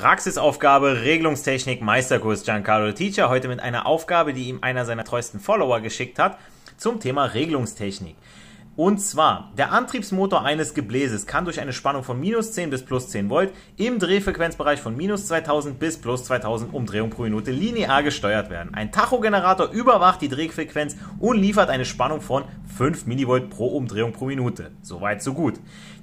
Praxisaufgabe Regelungstechnik Meisterkurs Giancarlo Teacher heute mit einer Aufgabe, die ihm einer seiner treuesten Follower geschickt hat zum Thema Regelungstechnik. Und zwar, der Antriebsmotor eines Gebläses kann durch eine Spannung von minus 10 bis plus 10 Volt im Drehfrequenzbereich von minus 2000 bis plus 2000 Umdrehung pro Minute linear gesteuert werden. Ein Tachogenerator überwacht die Drehfrequenz und liefert eine Spannung von 5 Millivolt pro Umdrehung pro Minute. Soweit, so gut.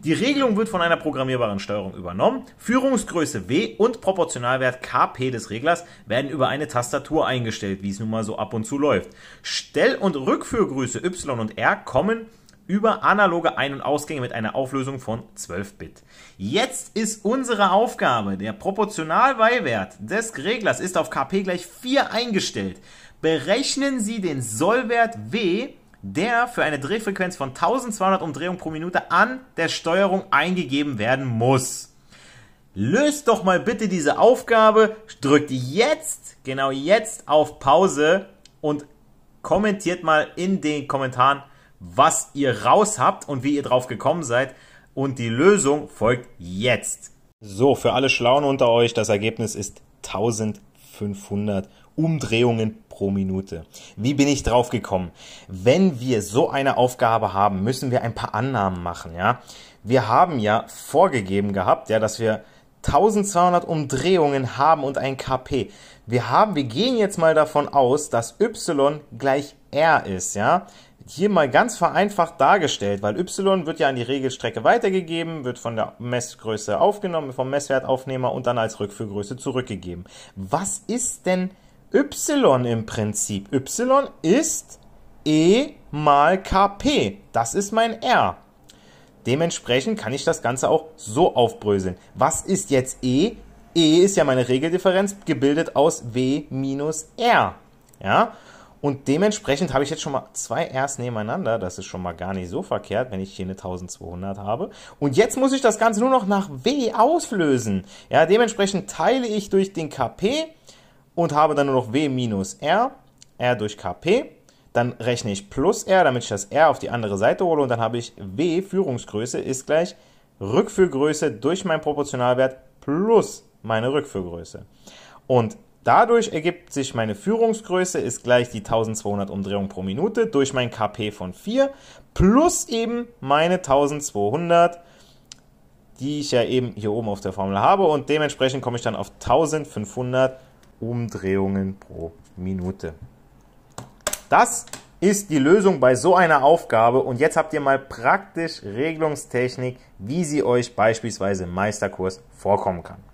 Die Regelung wird von einer programmierbaren Steuerung übernommen. Führungsgröße W und Proportionalwert KP des Reglers werden über eine Tastatur eingestellt, wie es nun mal so ab und zu läuft. Stell- und Rückführgröße Y und R kommen über analoge Ein- und Ausgänge mit einer Auflösung von 12 Bit. Jetzt ist unsere Aufgabe, der Proportionalbeiwert des Reglers ist auf Kp gleich 4 eingestellt. Berechnen Sie den Sollwert W, der für eine Drehfrequenz von 1200 Umdrehungen pro Minute an der Steuerung eingegeben werden muss. Löst doch mal bitte diese Aufgabe, drückt jetzt, genau jetzt auf Pause und kommentiert mal in den Kommentaren, was ihr raus habt und wie ihr drauf gekommen seid. Und die Lösung folgt jetzt. So, für alle Schlauen unter euch, das Ergebnis ist 1500 Umdrehungen pro Minute. Wie bin ich drauf gekommen? Wenn wir so eine Aufgabe haben, müssen wir ein paar Annahmen machen, ja? Wir haben ja vorgegeben gehabt, ja, dass wir 1200 Umdrehungen haben und ein KP. Wir haben, wir gehen jetzt mal davon aus, dass y gleich r ist, ja? hier mal ganz vereinfacht dargestellt, weil y wird ja an die Regelstrecke weitergegeben, wird von der Messgröße aufgenommen, vom Messwertaufnehmer und dann als Rückführgröße zurückgegeben. Was ist denn y im Prinzip? y ist e mal kp. Das ist mein r. Dementsprechend kann ich das Ganze auch so aufbröseln. Was ist jetzt e? e ist ja meine Regeldifferenz, gebildet aus w minus r. Ja? Und dementsprechend habe ich jetzt schon mal zwei erst nebeneinander. Das ist schon mal gar nicht so verkehrt, wenn ich hier eine 1200 habe. Und jetzt muss ich das Ganze nur noch nach W auslösen. Ja, dementsprechend teile ich durch den KP und habe dann nur noch W minus R, R durch KP. Dann rechne ich plus R, damit ich das R auf die andere Seite hole. Und dann habe ich W, Führungsgröße, ist gleich Rückführgröße durch meinen Proportionalwert plus meine Rückführgröße. Und Dadurch ergibt sich meine Führungsgröße ist gleich die 1200 Umdrehungen pro Minute durch mein KP von 4 plus eben meine 1200, die ich ja eben hier oben auf der Formel habe und dementsprechend komme ich dann auf 1500 Umdrehungen pro Minute. Das ist die Lösung bei so einer Aufgabe und jetzt habt ihr mal praktisch Regelungstechnik, wie sie euch beispielsweise im Meisterkurs vorkommen kann.